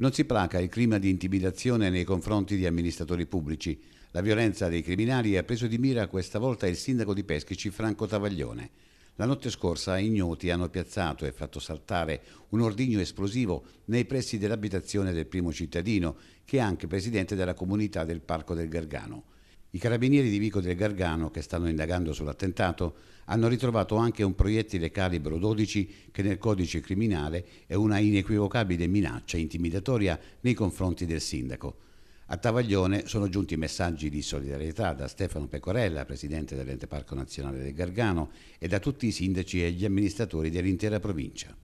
Non si placa il clima di intimidazione nei confronti di amministratori pubblici. La violenza dei criminali ha preso di mira questa volta il sindaco di Peschici Franco Tavaglione. La notte scorsa ignoti hanno piazzato e fatto saltare un ordigno esplosivo nei pressi dell'abitazione del primo cittadino, che è anche presidente della comunità del Parco del Gargano. I carabinieri di Vico del Gargano, che stanno indagando sull'attentato, hanno ritrovato anche un proiettile calibro 12 che nel codice criminale è una inequivocabile minaccia intimidatoria nei confronti del sindaco. A Tavaglione sono giunti messaggi di solidarietà da Stefano Pecorella, presidente dell'Ente Parco Nazionale del Gargano, e da tutti i sindaci e gli amministratori dell'intera provincia.